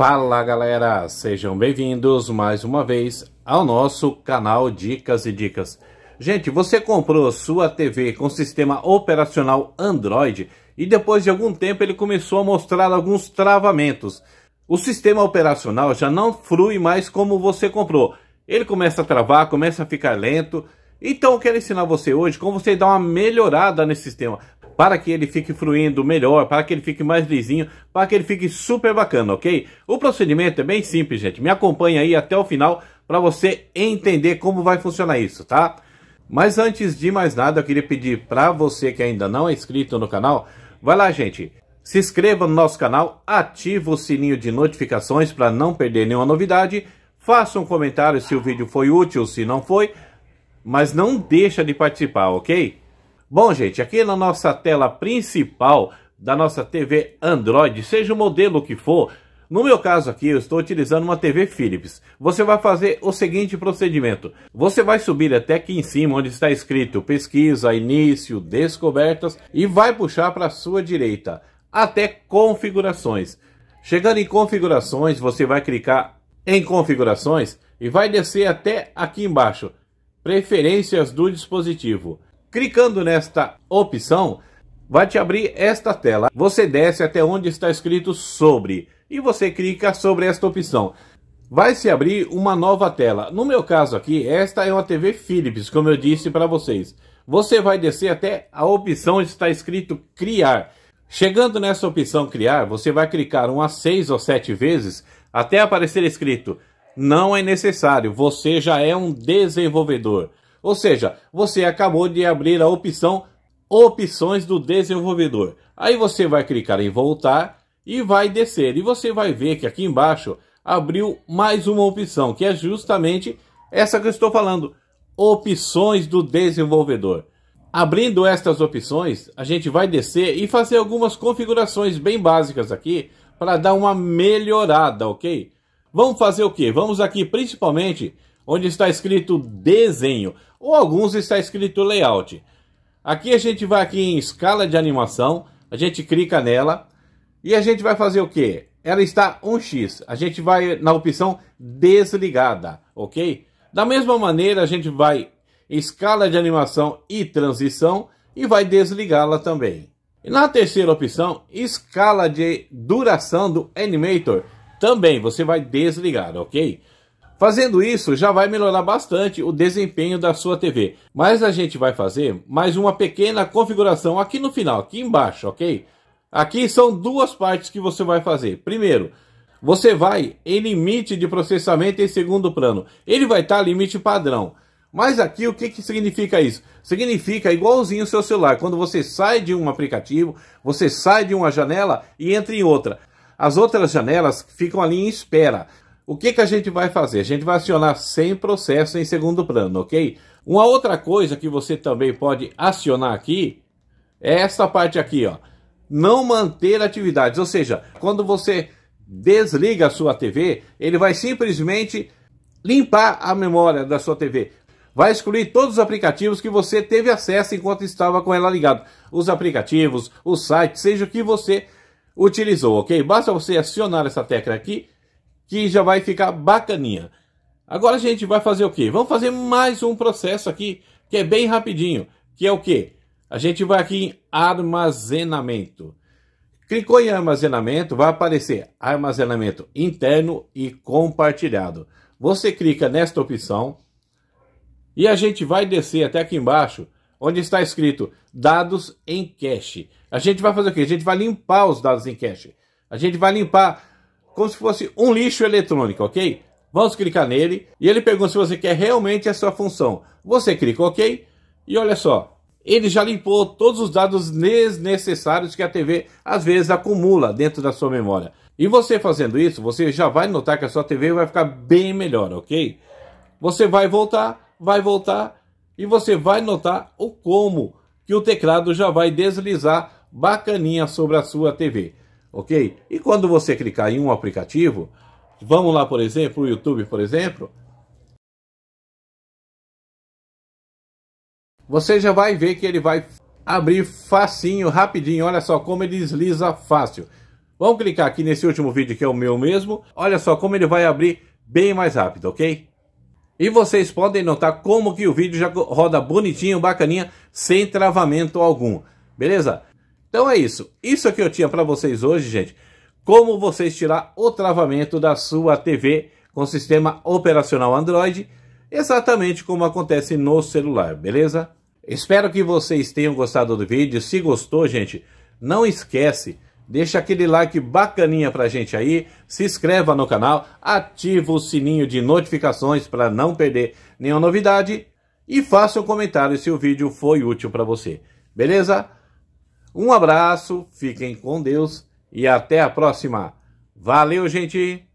Fala galera, sejam bem-vindos mais uma vez ao nosso canal Dicas e Dicas. Gente, você comprou sua TV com sistema operacional Android e depois de algum tempo ele começou a mostrar alguns travamentos. O sistema operacional já não flui mais como você comprou. Ele começa a travar, começa a ficar lento. Então eu quero ensinar você hoje como você dar uma melhorada nesse sistema para que ele fique fluindo melhor, para que ele fique mais lisinho, para que ele fique super bacana, ok? O procedimento é bem simples, gente. Me acompanha aí até o final para você entender como vai funcionar isso, tá? Mas antes de mais nada, eu queria pedir para você que ainda não é inscrito no canal, vai lá, gente, se inscreva no nosso canal, ativa o sininho de notificações para não perder nenhuma novidade, faça um comentário se o vídeo foi útil, se não foi, mas não deixa de participar, ok? Bom, gente, aqui na nossa tela principal da nossa TV Android, seja o modelo que for, no meu caso aqui, eu estou utilizando uma TV Philips. Você vai fazer o seguinte procedimento. Você vai subir até aqui em cima, onde está escrito pesquisa, início, descobertas, e vai puxar para a sua direita, até configurações. Chegando em configurações, você vai clicar em configurações e vai descer até aqui embaixo, preferências do dispositivo. Clicando nesta opção, vai te abrir esta tela. Você desce até onde está escrito sobre e você clica sobre esta opção. Vai se abrir uma nova tela. No meu caso aqui, esta é uma TV Philips, como eu disse para vocês. Você vai descer até a opção onde está escrito criar. Chegando nessa opção criar, você vai clicar umas 6 ou 7 vezes até aparecer escrito não é necessário, você já é um desenvolvedor. Ou seja, você acabou de abrir a opção opções do desenvolvedor. Aí você vai clicar em voltar e vai descer. E você vai ver que aqui embaixo abriu mais uma opção, que é justamente essa que eu estou falando, opções do desenvolvedor. Abrindo estas opções, a gente vai descer e fazer algumas configurações bem básicas aqui para dar uma melhorada, ok? Vamos fazer o que? Vamos aqui principalmente onde está escrito desenho, ou alguns está escrito layout. Aqui a gente vai aqui em escala de animação, a gente clica nela e a gente vai fazer o que? Ela está 1x, a gente vai na opção desligada, ok? Da mesma maneira a gente vai em escala de animação e transição e vai desligá-la também. E na terceira opção, escala de duração do Animator, também você vai desligar, ok? Fazendo isso, já vai melhorar bastante o desempenho da sua TV. Mas a gente vai fazer mais uma pequena configuração aqui no final, aqui embaixo, ok? Aqui são duas partes que você vai fazer. Primeiro, você vai em limite de processamento em segundo plano. Ele vai estar tá limite padrão. Mas aqui o que, que significa isso? Significa igualzinho o seu celular. Quando você sai de um aplicativo, você sai de uma janela e entra em outra. As outras janelas ficam ali em espera. O que, que a gente vai fazer? A gente vai acionar sem processo em segundo plano, ok? Uma outra coisa que você também pode acionar aqui é essa parte aqui, ó. Não manter atividades, ou seja, quando você desliga a sua TV, ele vai simplesmente limpar a memória da sua TV. Vai excluir todos os aplicativos que você teve acesso enquanto estava com ela ligada. Os aplicativos, o site, seja o que você utilizou, ok? Basta você acionar essa tecla aqui que já vai ficar bacaninha. Agora a gente vai fazer o quê? Vamos fazer mais um processo aqui, que é bem rapidinho, que é o quê? A gente vai aqui em armazenamento. Clicou em armazenamento, vai aparecer armazenamento interno e compartilhado. Você clica nesta opção e a gente vai descer até aqui embaixo, onde está escrito dados em cache. A gente vai fazer o quê? A gente vai limpar os dados em cache. A gente vai limpar como se fosse um lixo eletrônico, ok? Vamos clicar nele e ele pergunta se você quer realmente essa função. Você clica OK e olha só, ele já limpou todos os dados desnecessários que a TV às vezes acumula dentro da sua memória. E você fazendo isso, você já vai notar que a sua TV vai ficar bem melhor, ok? Você vai voltar, vai voltar e você vai notar o como que o teclado já vai deslizar bacaninha sobre a sua TV ok? E quando você clicar em um aplicativo, vamos lá, por exemplo, o YouTube, por exemplo, você já vai ver que ele vai abrir facinho, rapidinho, olha só como ele desliza fácil. Vamos clicar aqui nesse último vídeo que é o meu mesmo, olha só como ele vai abrir bem mais rápido, ok? E vocês podem notar como que o vídeo já roda bonitinho, bacaninha, sem travamento algum, beleza? Então é isso. Isso é que eu tinha para vocês hoje, gente. Como vocês tirar o travamento da sua TV com sistema operacional Android, exatamente como acontece no celular, beleza? Espero que vocês tenham gostado do vídeo. Se gostou, gente, não esquece, deixa aquele like bacaninha pra gente aí, se inscreva no canal, ativa o sininho de notificações para não perder nenhuma novidade e faça um comentário se o vídeo foi útil para você. Beleza? Um abraço, fiquem com Deus e até a próxima. Valeu, gente!